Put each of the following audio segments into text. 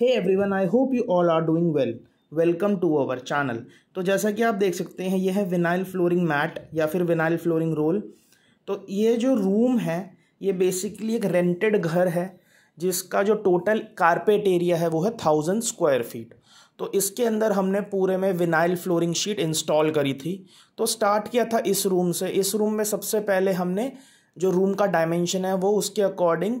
hey everyone I hope you all are doing well welcome to our channel तो जैसा कि आप देख सकते हैं यह है विनाइल फ्लोरिंग मैट या फिर विनाइल फ्लोरिंग रोल तो ये जो रूम है ये बेसिकली एक रेंटेड घर है जिसका जो टोटल कारपेट एरिया है वो है थाउजेंड स्क्वायर फीट तो इसके अंदर हमने पूरे में विनाइल फ्लोरिंग शीट इंस्टॉल करी थी तो स्टार्ट किया था इस रूम से इस रूम में सबसे पहले हमने जो रूम का डायमेंशन है वो उसके अकॉर्डिंग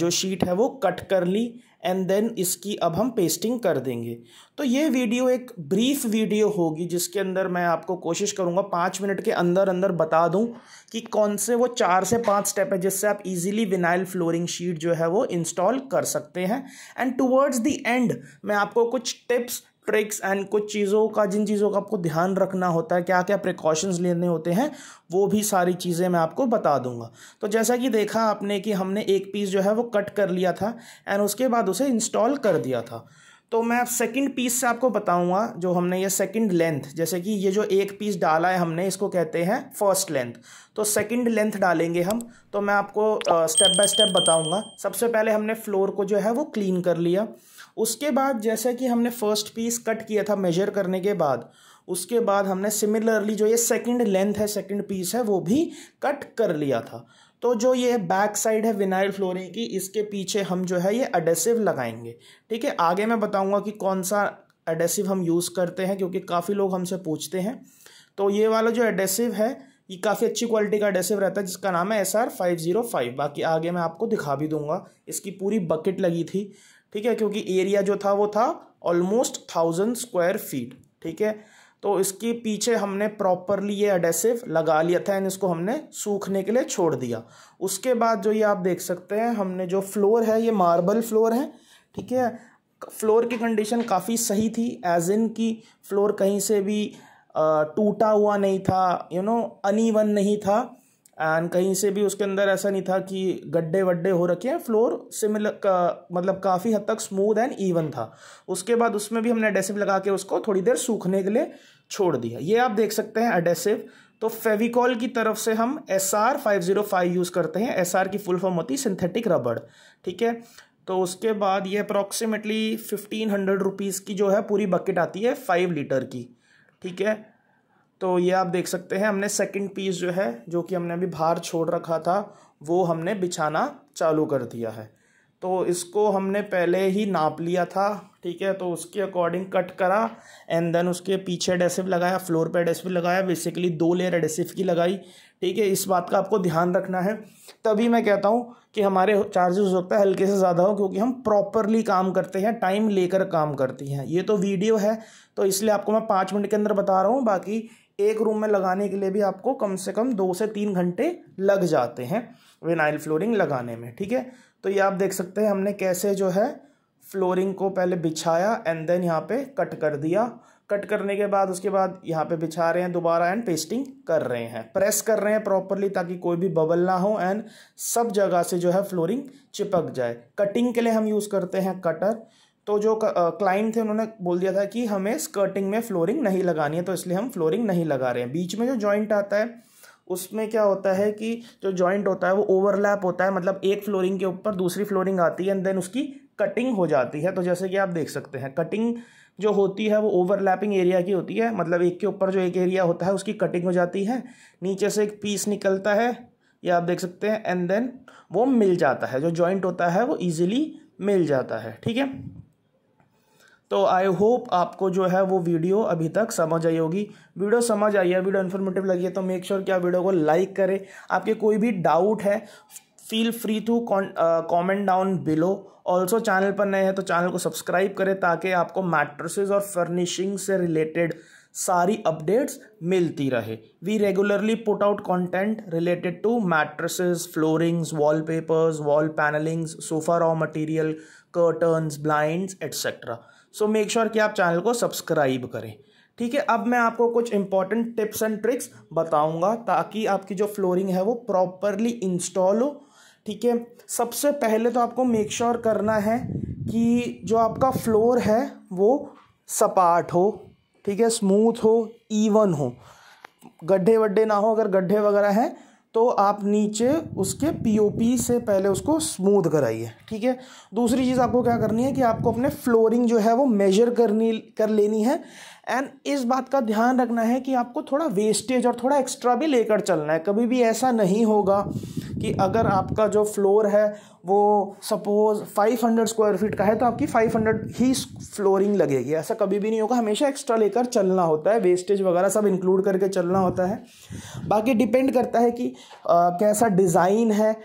जो शीट है वो कट कर ली एंड देन इसकी अब हम पेस्टिंग कर देंगे तो ये वीडियो एक ब्रीफ वीडियो होगी जिसके अंदर मैं आपको कोशिश करूँगा पाँच मिनट के अंदर अंदर बता दूँ कि कौन से वो चार से पाँच स्टेप है जिससे आप इजीली विनाइल फ्लोरिंग शीट जो है वो इंस्टॉल कर सकते हैं एंड टूवर्ड्स दी एंड मैं आपको कुछ टिप्स ट्रिक्स एंड कुछ चीज़ों का जिन चीज़ों का आपको ध्यान रखना होता है क्या क्या प्रिकॉशंस लेने होते हैं वो भी सारी चीज़ें मैं आपको बता दूंगा तो जैसा कि देखा आपने कि हमने एक पीस जो है वो कट कर लिया था एंड उसके बाद उसे इंस्टॉल कर दिया था तो मैं सेकंड पीस से आपको बताऊंगा जो हमने ये सेकंड लेंथ जैसे कि ये जो एक पीस डाला है हमने इसको कहते हैं फर्स्ट लेंथ तो सेकंड लेंथ डालेंगे हम तो मैं आपको स्टेप बाय स्टेप बताऊंगा सबसे पहले हमने फ्लोर को जो है वो क्लीन कर लिया उसके बाद जैसे कि हमने फर्स्ट पीस कट किया था मेजर करने के बाद उसके बाद हमने सिमिलरली जो ये सेकंड लेंथ है सेकंड पीस है वो भी कट कर लिया था तो जो ये बैक साइड है विनाइल फ्लोरिंग की इसके पीछे हम जो है ये एडेसिव लगाएंगे ठीक है आगे मैं बताऊंगा कि कौन सा एडेसिव हम यूज़ करते हैं क्योंकि काफ़ी लोग हमसे पूछते हैं तो ये वाला जो एडेसिव है ये काफ़ी अच्छी क्वालिटी का एडेसिव रहता है जिसका नाम है S R five zero five बाकी आगे मैं आपको दिखा भी दूंगा इसकी पूरी बकेट लगी थी ठीक है क्योंकि एरिया जो था वो था ऑलमोस्ट थाउजेंड स्क्वायर फीट ठीक है तो इसके पीछे हमने प्रॉपरली ये एडेसिव लगा लिया था एंड इसको हमने सूखने के लिए छोड़ दिया उसके बाद जो ये आप देख सकते हैं हमने जो फ्लोर है ये मार्बल फ्लोर है ठीक है फ्लोर की कंडीशन काफ़ी सही थी एज इन की फ्लोर कहीं से भी टूटा हुआ नहीं था यू नो अनइवन नहीं था एंड कहीं से भी उसके अंदर ऐसा नहीं था कि गड्ढे वड्ढे हो रखे हैं फ्लोर सिमिलर का, मतलब काफ़ी हद तक स्मूथ एंड ईवन था उसके बाद उसमें भी हमने एडेसिव लगा के उसको थोड़ी देर सूखने के लिए छोड़ दिया ये आप देख सकते हैं एडेसिव तो फेविकॉल की तरफ से हम S R five zero five use करते हैं एस आर की फुल फॉर्म होती सिंथेटिक रबड़ ठीक है तो उसके बाद ये अप्रॉक्सीमेटली फिफ्टीन हंड्रेड रुपीज़ की जो है पूरी बकेट आती है फाइव लीटर की ठीक है तो ये आप देख सकते हैं हमने सेकंड पीस जो है जो कि हमने अभी बाहर छोड़ रखा था वो हमने बिछाना चालू कर दिया है तो इसको हमने पहले ही नाप लिया था ठीक है तो उसके अकॉर्डिंग कट करा एंड देन उसके पीछे एडेसिव लगाया फ्लोर पे एडेसिव लगाया बेसिकली दो लेयर एडेसिव की लगाई ठीक है इस बात का आपको ध्यान रखना है तभी मैं कहता हूँ कि हमारे चार्जेस हो सकता है हल्के से ज़्यादा हो क्योंकि हम प्रॉपरली काम करते हैं टाइम लेकर काम करती हैं ये तो वीडियो है तो इसलिए आपको मैं पाँच मिनट के अंदर बता रहा हूँ बाकी एक रूम में लगाने के लिए भी आपको कम से कम दो से तीन घंटे लग जाते हैं विनाइल फ्लोरिंग लगाने में ठीक है तो ये आप देख सकते हैं हमने कैसे जो है फ्लोरिंग को पहले बिछाया एंड देन यहाँ पे कट कर दिया कट करने के बाद उसके बाद यहाँ पे बिछा रहे हैं दोबारा एंड पेस्टिंग कर रहे हैं प्रेस कर रहे हैं प्रॉपरली ताकि कोई भी बबल ना हो एंड सब जगह से जो है फ्लोरिंग चिपक जाए कटिंग के लिए हम यूज़ करते हैं कटर तो जो क्लाइंट थे उन्होंने बोल दिया था कि हमें स्कर्टिंग में फ्लोरिंग नहीं लगानी है तो इसलिए हम फ्लोरिंग नहीं लगा रहे हैं बीच में जो जॉइंट आता है उसमें क्या होता है कि जो जॉइंट होता है वो ओवरलैप होता है मतलब एक फ्लोरिंग के ऊपर दूसरी फ्लोरिंग आती है एंड देन उसकी कटिंग हो जाती है तो जैसे कि आप देख सकते हैं कटिंग जो होती है वो ओवरलैपिंग एरिया की होती है मतलब एक के ऊपर जो एक एरिया होता है उसकी कटिंग हो जाती है नीचे से एक पीस निकलता है ये आप देख सकते हैं एंड देन वो मिल जाता है जो जॉइंट होता है वो ईजिली मिल जाता है ठीक है तो आई होप आपको जो है वो वीडियो अभी तक समझ आई होगी वीडियो समझ आई है वीडियो इन्फॉर्मेटिव लगी है तो मेक श्योर sure कि आप वीडियो को लाइक करें आपके कोई भी डाउट है feel free to comment down below also channel पर नए हैं तो चैनल को सब्सक्राइब करें ताकि आपको मैट्रसेज और फर्निशिंग से रिलेटेड सारी अपडेट्स मिलती रहे we regularly put out content related to mattresses floorings wall papers wall panellings sofa raw material curtains blinds etcetera so make sure कि आप चैनल को सब्सक्राइब करें ठीक है अब मैं आपको कुछ इंपॉर्टेंट टिप्स एंड ट्रिक्स बताऊंगा ताकि आपकी जो फ्लोरिंग है वो प्रॉपरली इंस्टॉल हो ठीक है सबसे पहले तो आपको मेक श्योर sure करना है कि जो आपका फ्लोर है वो सपाट हो ठीक है स्मूथ हो इवन हो गड्ढे वड्ढे ना हो अगर गड्ढे वगैरह हैं तो आप नीचे उसके पीओपी से पहले उसको स्मूथ कराइए ठीक है दूसरी चीज़ आपको क्या करनी है कि आपको अपने फ्लोरिंग जो है वो मेजर करनी कर लेनी है एंड इस बात का ध्यान रखना है कि आपको थोड़ा वेस्टेज और थोड़ा एक्स्ट्रा भी लेकर चलना है कभी भी ऐसा नहीं होगा कि अगर आपका जो फ्लोर है वो सपोज़ 500 स्क्वायर फीट का है तो आपकी 500 ही फ्लोरिंग लगेगी ऐसा कभी भी नहीं होगा हमेशा एक्स्ट्रा लेकर चलना होता है वेस्टेज वगैरह सब इंक्लूड करके चलना होता है बाकी डिपेंड करता है कि आ, कैसा डिज़ाइन है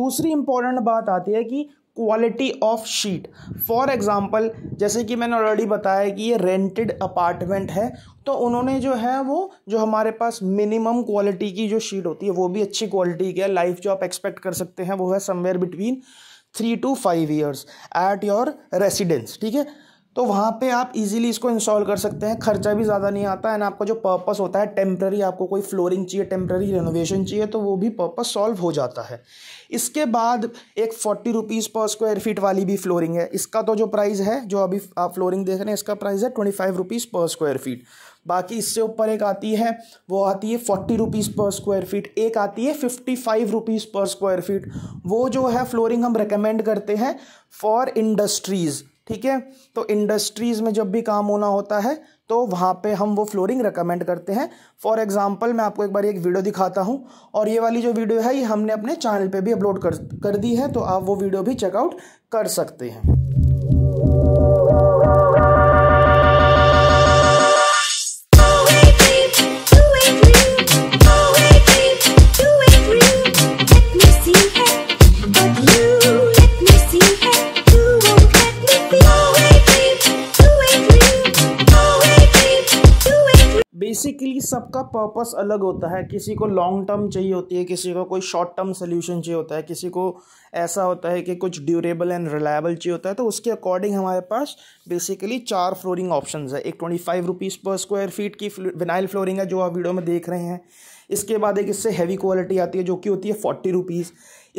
दूसरी इंपॉर्टेंट बात आती है कि quality of sheet for example जैसे कि मैंने ऑलरेडी बताया कि ये रेंटेड अपार्टमेंट है तो उन्होंने जो है वो जो हमारे पास मिनिमम क्वालिटी की जो शीट होती है वो भी अच्छी क्वालिटी की है लाइफ जो आप एक्सपेक्ट कर सकते हैं वो है somewhere between three to five years at your residence ठीक है तो वहाँ पे आप इजीली इसको इंस्टॉल कर सकते हैं खर्चा भी ज़्यादा नहीं आता एंड आपका जो पर्पस होता है टेम्प्ररी आपको कोई फ्लोरिंग चाहिए टेम्प्ररी रेनोवेशन चाहिए तो वो भी पर्पस सॉल्व हो जाता है इसके बाद एक forty rupees per square feet वाली भी फ्लोरिंग है इसका तो जो प्राइस है जो अभी आप फ्लोरिंग देख रहे हैं इसका प्राइस है twenty five rupees per square feet बाकी इससे ऊपर एक आती है वो आती है forty rupees per square feet एक आती है fifty five rupees per square feet वो जो है फ्लोरिंग हम रिकमेंड करते हैं फॉर इंडस्ट्रीज़ ठीक है तो इंडस्ट्रीज़ में जब भी काम होना होता है तो वहाँ पे हम वो फ्लोरिंग रिकमेंड करते हैं फॉर एग्जांपल मैं आपको एक बार एक वीडियो दिखाता हूँ और ये वाली जो वीडियो है ये हमने अपने चैनल पे भी अपलोड कर कर दी है तो आप वो वीडियो भी चेकआउट कर सकते हैं सबका पर्पस अलग होता है किसी को लॉन्ग टर्म चाहिए होती है किसी को कोई शॉर्ट टर्म सोल्यूशन चाहिए होता है किसी को ऐसा होता है कि कुछ ड्यूरेबल एंड रिलायबल चाहिए होता है तो उसके अकॉर्डिंग हमारे पास बेसिकली चार फ्लोरिंग ऑप्शन है एक twenty five rupees per square feet की विनाइल फ्लोरिंग है जो आप वीडियो में देख रहे हैं इसके बाद एक इससे हैवी क्वालिटी आती है जो कि होती है फोर्टी रुपीज़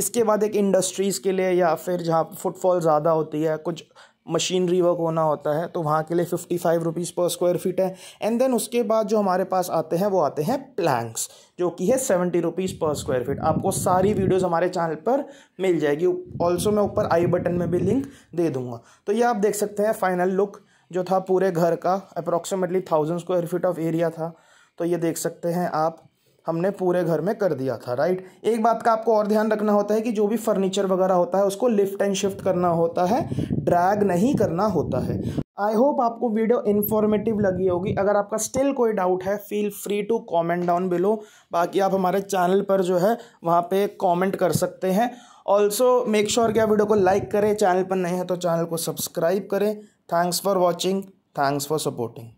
इसके बाद एक इंडस्ट्रीज़ के लिए या फिर जहाँ फुटफॉल ज़्यादा होती है कुछ मशीनरी वर्क होना होता है तो वहाँ के लिए fifty five rupees per square feet है एंड देन उसके बाद जो हमारे पास आते हैं वो आते हैं प्लैंक्स जो कि है seventy rupees per square feet आपको सारी वीडियोस हमारे चैनल पर मिल जाएगी ऑल्सो मैं ऊपर आई बटन में भी लिंक दे दूंगा तो ये आप देख सकते हैं फाइनल लुक जो था पूरे घर का approximately thousand square feet of area था तो ये देख सकते हैं आप हमने पूरे घर में कर दिया था राइट एक बात का आपको और ध्यान रखना होता है कि जो भी फर्नीचर वगैरह होता है उसको लिफ्ट एंड शिफ्ट करना होता है ड्रैग नहीं करना होता है आई होप आपको वीडियो इन्फॉर्मेटिव लगी होगी अगर आपका स्टिल कोई डाउट है feel free to comment down below बाकी आप हमारे चैनल पर जो है वहाँ पे कॉमेंट कर सकते हैं ऑल्सो मेक श्योर कि आप वीडियो को लाइक करें चैनल पर नहीं है तो चैनल को सब्सक्राइब करें thanks for watching thanks for supporting